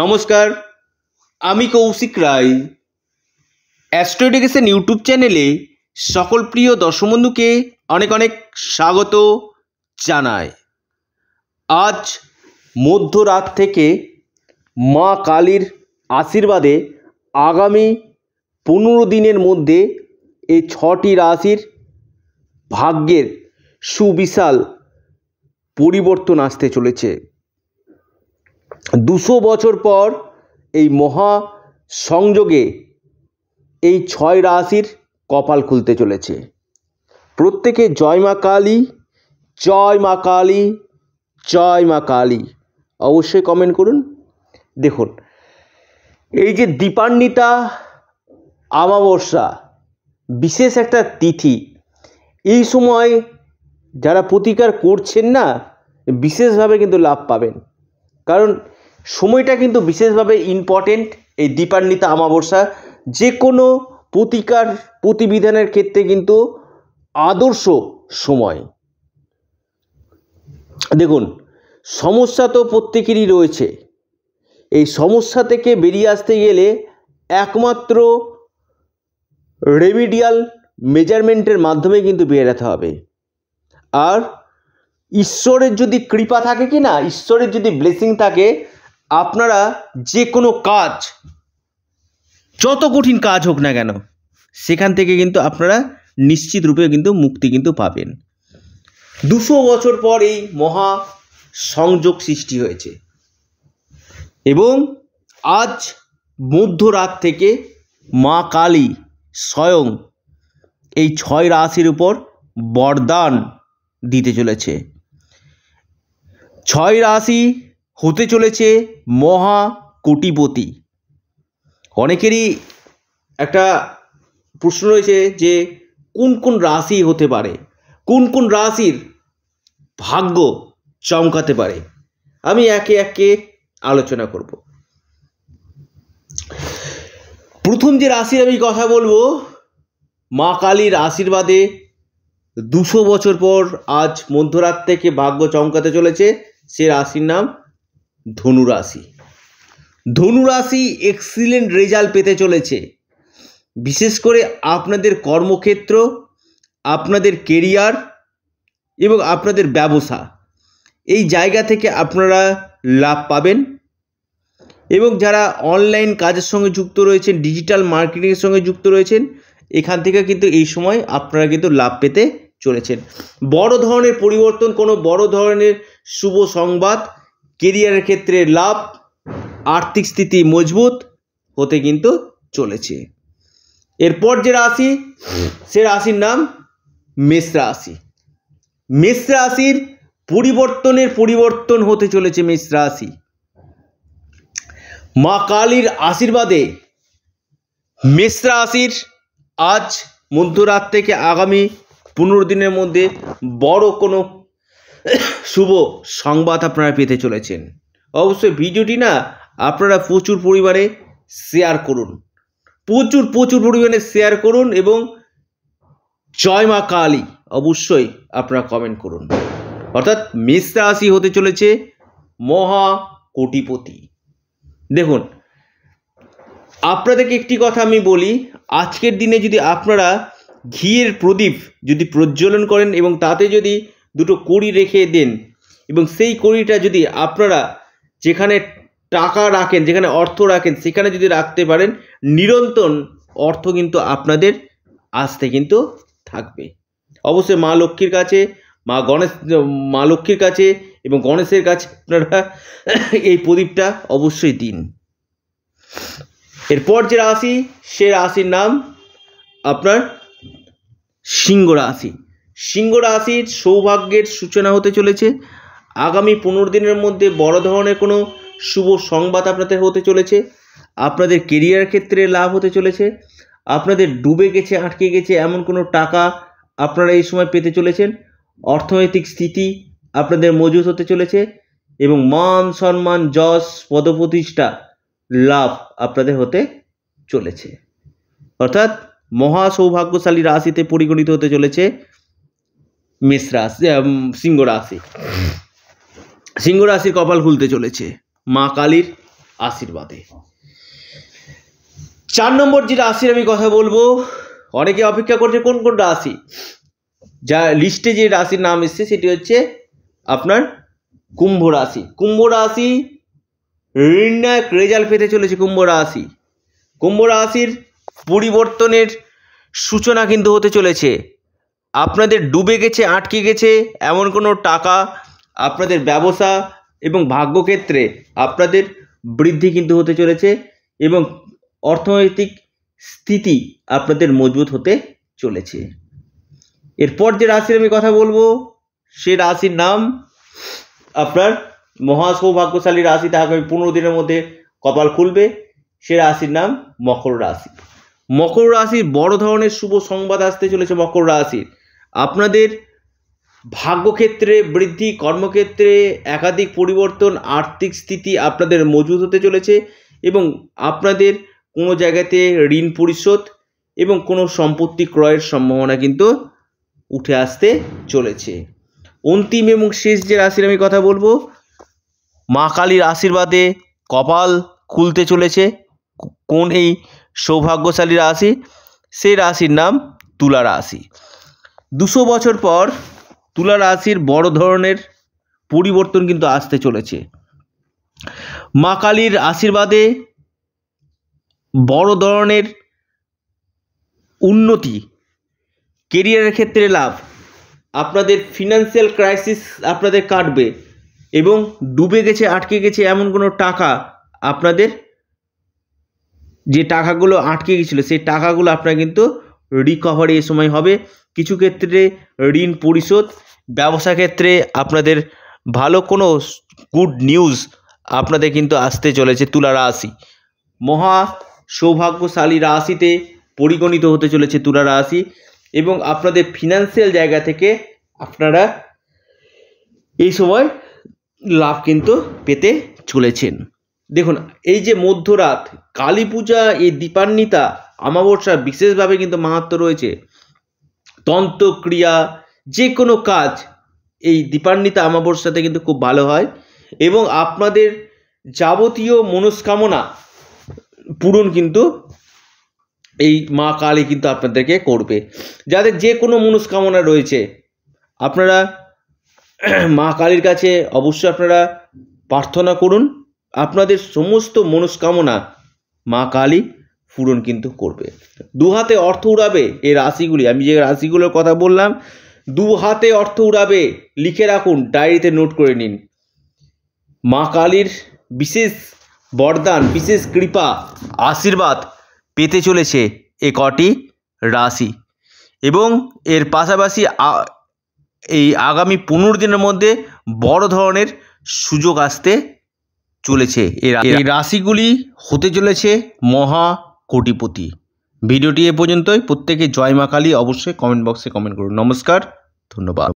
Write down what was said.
নমস্কার আমি কৌশিক রায় অ্যাস্ট্রোডিকেশন ইউটিউব চ্যানেলে সকল প্রিয় দর্শবন্ধুকে অনেক অনেক স্বাগত জানায় আজ মধ্যরাত থেকে মা কালীর আশীর্বাদে আগামী পনেরো দিনের মধ্যে এই ছটি রাশির ভাগ্যের সুবিশাল পরিবর্তন আসতে চলেছে দুশো বছর পর এই মহা সংযোগে এই ছয় রাশির কপাল খুলতে চলেছে প্রত্যেকে জয় মা কালী জয় মা কালী জয় মা কালী অবশ্যই কমেন্ট করুন দেখুন এই যে দীপান্বিতা আমাবস্যা বিশেষ একটা তিথি এই সময় যারা প্রতিকার করছেন না বিশেষভাবে কিন্তু লাভ পাবেন কারণ সময়টা কিন্তু বিশেষভাবে ইম্পর্টেন্ট এই দীপান্বিতা আমাবস্যা যে কোনো প্রতিকার প্রতিবিধানের ক্ষেত্রে কিন্তু আদর্শ সময় দেখুন সমস্যা তো প্রত্যেকেরই রয়েছে এই সমস্যা থেকে বেরিয়ে আসতে গেলে একমাত্র রেমিডিয়াল মেজারমেন্টের মাধ্যমে কিন্তু বেরাতে হবে আর ঈশ্বরের যদি কৃপা থাকে কি না ঈশ্বরের যদি ব্লেসিং থাকে আপনারা যে কোনো কাজ যত কঠিন কাজ হোক না কেন সেখান থেকে কিন্তু আপনারা নিশ্চিত রূপে কিন্তু মুক্তি কিন্তু পাবেন দুশো বছর পর এই মহা সংযোগ সৃষ্টি হয়েছে এবং আজ মধ্যরাত থেকে মা কালী স্বয়ং এই ছয় রাশির উপর বরদান দিতে চলেছে ছয় রাশি হতে চলেছে মহা কোটিপতি অনেকেরই একটা প্রশ্ন রয়েছে যে কোন কোন রাশি হতে পারে কোন কোন রাশির ভাগ্য চমকাতে পারে আমি একে একে আলোচনা করব প্রথম যে রাশির আমি কথা বলবো মা কালীর আশীর্বাদে দুশো বছর পর আজ মধ্যরাত থেকে ভাগ্য চমকাতে চলেছে সে রাশির নাম ধনুরাশি ধনুরাশি এক্সিলেন্ট রেজাল্ট পেতে চলেছে বিশেষ করে আপনাদের কর্মক্ষেত্র আপনাদের কেরিয়ার এবং আপনাদের ব্যবসা এই জায়গা থেকে আপনারা লাভ পাবেন এবং যারা অনলাইন কাজের সঙ্গে যুক্ত রয়েছেন ডিজিটাল মার্কেটিংয়ের সঙ্গে যুক্ত রয়েছেন এখান থেকে কিন্তু এই সময় আপনারা কিন্তু লাভ পেতে চলেছেন বড় ধরনের পরিবর্তন কোনো বড় ধরনের শুভ সংবাদ কেরিয়ারের ক্ষেত্রে লাভ আর্থিক স্থিতি মজবুত হতে কিন্তু চলেছে এরপর যে রাশি সে রাশির নাম মেষ রাশি মেষ রাশির পরিবর্তনের পরিবর্তন হতে চলেছে মেষ রাশি মা কালীর আশীর্বাদে মেষ রাশির আজ মধ্যরাত থেকে আগামী পনেরো দিনের মধ্যে বড় কোনো শুভ সংবাদ আপনারা পেতে চলেছেন অবশ্যই ভিডিওটি না আপনারা প্রচুর পরিমাণে শেয়ার করুন প্রচুর প্রচুর পরিমাণে শেয়ার করুন এবং জয় মা কালী অবশ্যই আপনারা কমেন্ট করুন অর্থাৎ মেষ রাশি হতে চলেছে মহা কোটিপতি দেখুন আপনাদেরকে একটি কথা আমি বলি আজকের দিনে যদি আপনারা ঘিয়ের প্রদীপ যদি প্রজ্বলন করেন এবং তাতে যদি দুটো কড়ি রেখে দেন এবং সেই কড়িটা যদি আপনারা যেখানে টাকা রাখেন যেখানে অর্থ রাখেন সেখানে যদি রাখতে পারেন নিরন্তর অর্থ কিন্তু আপনাদের আসতে কিন্তু থাকবে অবশ্যই মা লক্ষ্মীর কাছে মা গণেশ মা লক্ষ্মীর কাছে এবং গণেশের কাছে আপনারা এই প্রদীপটা অবশ্যই দিন এরপর যে রাশি সে রাশির নাম আপনার সিংহ রাশি সিংহ রাশির সৌভাগ্যের সূচনা হতে চলেছে আগামী পনেরো দিনের মধ্যে বড় ধরনের কোনো শুভ সংবাদ আপনাদের হতে চলেছে আপনাদের কেরিয়ার ক্ষেত্রে লাভ হতে চলেছে আপনাদের ডুবে গেছে আটকে গেছে এমন কোনো টাকা আপনারা এই সময় পেতে চলেছেন অর্থনৈতিক স্থিতি আপনাদের মজুত হতে চলেছে এবং মান সম্মান যশ পদপ্রতিষ্ঠা লাভ আপনাদের হতে চলেছে অর্থাৎ মহা সৌভাগ্যশালী রাশিতে পরিগণিত হতে চলেছে মেষ রাশি সিংহ রাশি সিংহ রাশির কপাল খুলতে চলেছে মা কালীর আশীর্বাদে চার নম্বর যে রাশির আমি কথা বলবো অনেকে অপেক্ষা করছে কোন কোন রাশি যা লিস্টে যে রাশির নাম এসছে সেটি হচ্ছে আপনার কুম্ভ রাশি কুম্ভ রাশি নির্ণায়ক রেজাল্ট পেতে চলেছে কুম্ভ রাশি কুম্ভ রাশির পরিবর্তনের সূচনা কিন্তু হতে চলেছে আপনাদের ডুবে গেছে আটকে গেছে এমন কোনো টাকা আপনাদের ব্যবসা এবং ভাগ্যক্ষেত্রে আপনাদের বৃদ্ধি কিন্তু হতে চলেছে এবং অর্থনৈতিক স্থিতি আপনাদের মজবুত হতে চলেছে এরপর যে রাশির আমি কথা বলবো সে রাশির নাম আপনার মহা সৌভাগ্যশালী রাশি তাহাকে আমি পনেরো দিনের মধ্যে কপাল খুলবে সে রাশির নাম মকর রাশি মকর রাশির বড় ধরনের শুভ সংবাদ আসতে চলেছে মকর রাশির আপনাদের ভাগ্যক্ষেত্রে বৃদ্ধি কর্মক্ষেত্রে একাধিক পরিবর্তন আর্থিক স্থিতি আপনাদের মজুত হতে চলেছে এবং আপনাদের কোনো জায়গাতে ঋণ পরিশোধ এবং কোনো সম্পত্তি ক্রয়ের সম্ভাবনা কিন্তু উঠে আসতে চলেছে অন্তিম এবং শেষ যে রাশির আমি কথা বলবো মা কালীর আশীর্বাদে কপাল খুলতে চলেছে কোন এই সৌভাগ্যশালী রাশি সেই রাশির নাম তুলা রাশি দুশো বছর পর তুলা রাশির বড় ধরনের পরিবর্তন কিন্তু আসতে চলেছে মা কালীর আশীর্বাদে বড় ধরনের উন্নতি কেরিয়ারের ক্ষেত্রে লাভ আপনাদের ফিনান্সিয়াল ক্রাইসিস আপনাদের কাটবে এবং ডুবে গেছে আটকে গেছে এমন কোনো টাকা আপনাদের যে টাকাগুলো আটকে গেছিলো সেই টাকাগুলো আপনার কিন্তু রিকভারি এ সময় হবে কিছু ক্ষেত্রে ঋণ পরিশোধ ব্যবসা ক্ষেত্রে আপনাদের ভালো কোনো গুড নিউজ আপনাদের কিন্তু আসতে চলেছে তুলা রাশি মহা সৌভাগ্যশালী রাশিতে পরিগণিত হতে চলেছে তুলা রাশি এবং আপনাদের ফিনান্সিয়াল জায়গা থেকে আপনারা এই সময় লাভ কিন্তু পেতে চলেছেন দেখুন এই যে মধ্যরাত কালী পূজা এই দীপান্বিতা আমাবস্যা বিশেষভাবে কিন্তু মাহাত্ম রয়েছে তন্ত্রক্রিয়া যে কোনো কাজ এই দীপান্বিতা আমাবস্যাতে কিন্তু খুব ভালো হয় এবং আপনাদের যাবতীয় মনস্কামনা পূরণ কিন্তু এই মা কালী কিন্তু আপনাদেরকে করবে যাদের যে কোনো মনস্কামনা রয়েছে আপনারা মা কালীর কাছে অবশ্যই আপনারা প্রার্থনা করুন আপনাদের সমস্ত মনস্কামনা মা কালী পূরণ কিন্তু করবে দু হাতে অর্থ উড়াবে এই রাশিগুলি আমি যে রাশিগুলোর কথা বললাম দু হাতে অর্থ উড়াবে লিখে রাখুন ডায়েরিতে নোট করে নিন মা কালীর বিশেষ বরদান বিশেষ কৃপা আশীর্বাদ পেতে চলেছে এ কটি রাশি এবং এর পাশাপাশি এই আগামী পনেরো দিনের মধ্যে বড় ধরনের সুযোগ আসতে চলেছে এই রাশিগুলি হতে চলেছে মহা কোটিপতি ভিডিওটি এ পর্যন্তই প্রত্যেকে জয় মা কালী অবশ্যই কমেন্ট বক্সে কমেন্ট করুন নমস্কার ধন্যবাদ